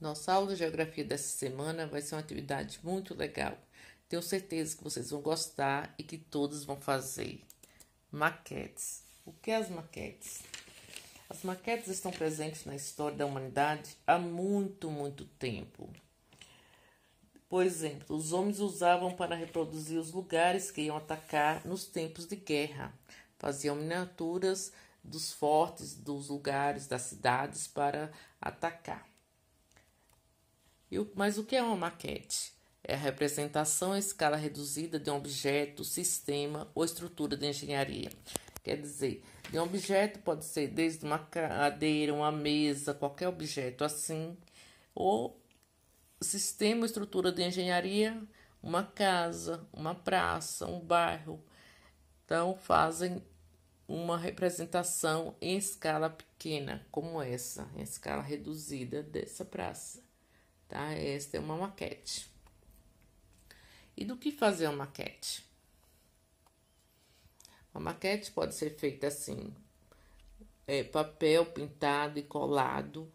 Nossa aula de geografia dessa semana vai ser uma atividade muito legal. Tenho certeza que vocês vão gostar e que todos vão fazer. Maquetes. O que é as maquetes? As maquetes estão presentes na história da humanidade há muito, muito tempo. Por exemplo, os homens usavam para reproduzir os lugares que iam atacar nos tempos de guerra. Faziam miniaturas dos fortes, dos lugares, das cidades para atacar mas o que é uma maquete? É a representação em escala reduzida de um objeto, sistema ou estrutura de engenharia. Quer dizer, de um objeto pode ser desde uma cadeira, uma mesa, qualquer objeto assim, ou sistema ou estrutura de engenharia, uma casa, uma praça, um bairro. Então, fazem uma representação em escala pequena, como essa, em escala reduzida dessa praça tá? Esta é uma maquete. E do que fazer uma maquete? Uma maquete pode ser feita assim: é, papel pintado e colado,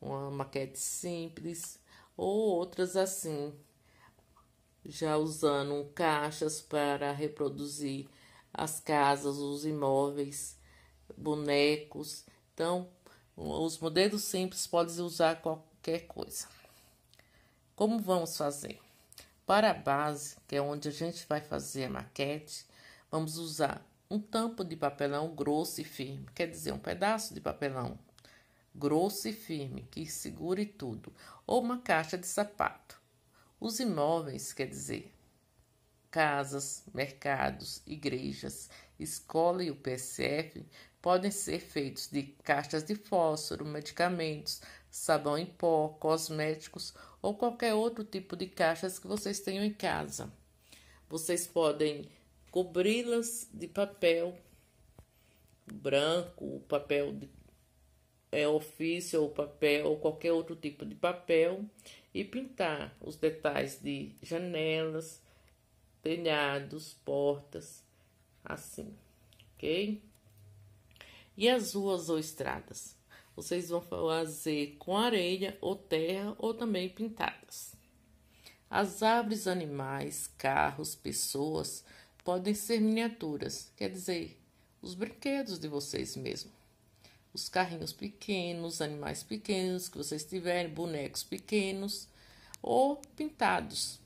uma maquete simples, ou outras assim, já usando caixas para reproduzir as casas, os imóveis, bonecos. Então, os modelos simples podem usar qualquer coisa. Como vamos fazer? Para a base, que é onde a gente vai fazer a maquete, vamos usar um tampo de papelão grosso e firme, quer dizer, um pedaço de papelão grosso e firme que segure tudo, ou uma caixa de sapato. Os imóveis, quer dizer, casas, mercados, igrejas, escola e o PSF podem ser feitos de caixas de fósforo, medicamentos, sabão em pó, cosméticos ou qualquer outro tipo de caixas que vocês tenham em casa. Vocês podem cobri-las de papel branco, papel de é, ofício ou papel ou qualquer outro tipo de papel e pintar os detalhes de janelas, telhados, portas, assim, ok? E as ruas ou estradas? Vocês vão fazer com areia ou terra ou também pintadas. As árvores, animais, carros, pessoas podem ser miniaturas, quer dizer, os brinquedos de vocês mesmos. Os carrinhos pequenos, animais pequenos que vocês tiverem, bonecos pequenos ou pintados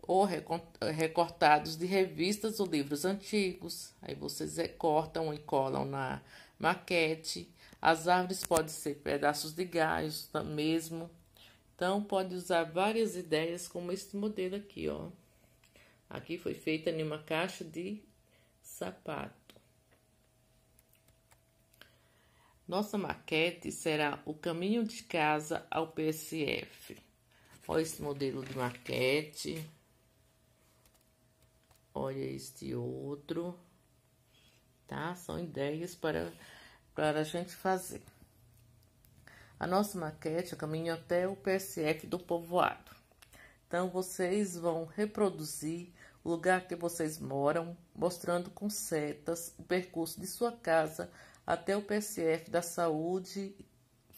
ou recortados de revistas ou livros antigos. Aí vocês recortam e colam na maquete as árvores podem ser pedaços de galhos tá mesmo. Então, pode usar várias ideias como este modelo aqui, ó. Aqui foi feita em uma caixa de sapato. Nossa maquete será o caminho de casa ao PSF. Olha esse modelo de maquete. Olha este outro. Tá? São ideias para para a gente fazer. A nossa maquete é caminho até o PSF do povoado. Então, vocês vão reproduzir o lugar que vocês moram, mostrando com setas o percurso de sua casa até o PSF da saúde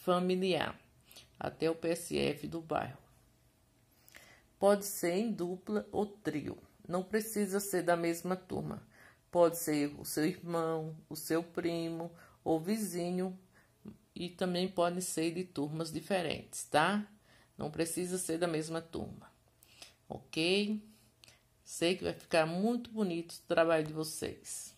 familiar, até o PSF do bairro. Pode ser em dupla ou trio, não precisa ser da mesma turma. Pode ser o seu irmão, o seu primo, ou vizinho e também podem ser de turmas diferentes, tá? Não precisa ser da mesma turma, ok? Sei que vai ficar muito bonito o trabalho de vocês.